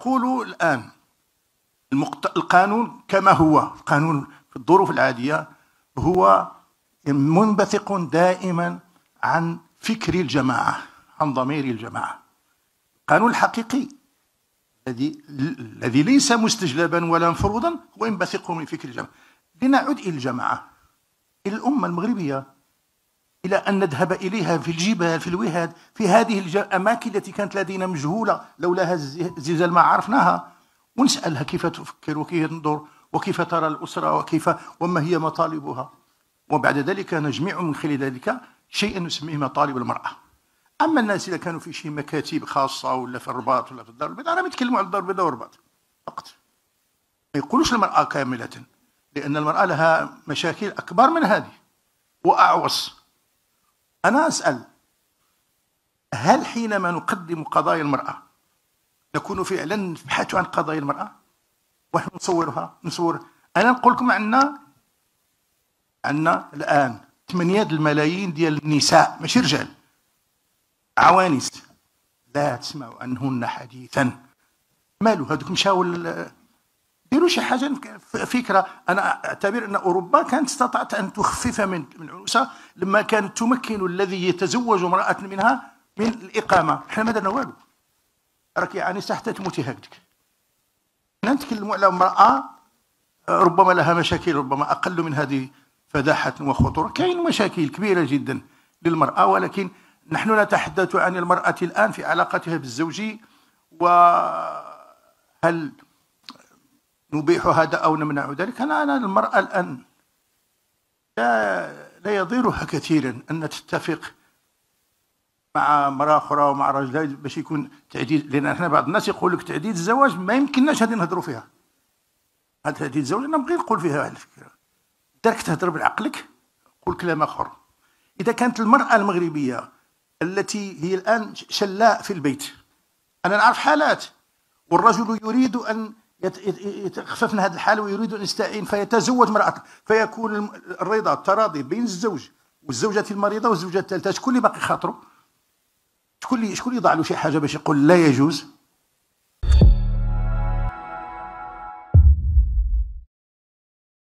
أقول الآن المقت... القانون كما هو القانون في الظروف العادية هو منبثق دائما عن فكر الجماعة عن ضمير الجماعة القانون الحقيقي الذي الذي ليس مستجلبا ولا مفروضا هو ينبثق من فكر الجماعة لنعد إلى الجماعة الأمة المغربية إلى أن نذهب إليها في الجبال في الوهاد في هذه الأماكن التي كانت لدينا مجهولة لولاها الزلزال ما عرفناها ونسألها كيف تفكر وكيف تنظر وكيف ترى الأسرة وكيف وما هي مطالبها وبعد ذلك نجمع من خلال ذلك شيئا نسميه مطالب المرأة أما الناس إذا كانوا في شي مكاتب خاصة ولا في الرباط ولا في الدار البيضاء راهم يتكلموا على الدار البيضاء والرباط فقط ما يقولوش المرأة كاملة لأن المرأة لها مشاكل أكبر من هذه وأعوص أنا أسأل هل حينما نقدم قضايا المرأة نكون فعلا نبحث عن قضايا المرأة ونحن نصورها نصور أنا نقول لكم عندنا عندنا الآن ثمانية الملايين ديال النساء ماشي رجال عوانس لا تسمع عنهن حديثا مالو هذوك مشاو شي حاجه فكره انا اعتبر ان اوروبا كانت استطاعت ان تخفف من من عروسة لما كانت تمكن الذي يتزوج امراه منها من الاقامه حنا ما درنا والو راك يعني حتى تموتي هكذاك حنا نتكلموا على امراه ربما لها مشاكل ربما اقل من هذه فداحه وخطوره كاين مشاكل كبيره جدا للمراه ولكن نحن نتحدث عن المراه الان في علاقتها بالزوجي وهل نبيح هذا أو نمنع ذلك أنا أنا المرأة الآن لا لا يضيرها كثيرا أن تتفق مع امرأة أخرى ومع رجل باش يكون تعديد لأن احنا بعض الناس يقول لك تعديد الزواج ما يمكنناش هذه نهضروا فيها هذا تعديد الزواج أنا بغيت نقول فيها هذه الفكرة دارك تهضر بعقلك قول كلام آخر إذا كانت المرأة المغربية التي هي الآن شلاء في البيت أنا نعرف حالات والرجل يريد أن يتخفف من هذا الحال ويريد ان يستعين فيتزوج امرأة فيكون الرضا التراضي بين الزوج والزوجه المريضه والزوجه الثالثه شكون اللي باقي خاطره؟ شكون اللي شكون اللي يضع له شي حاجه باش يقول لا يجوز؟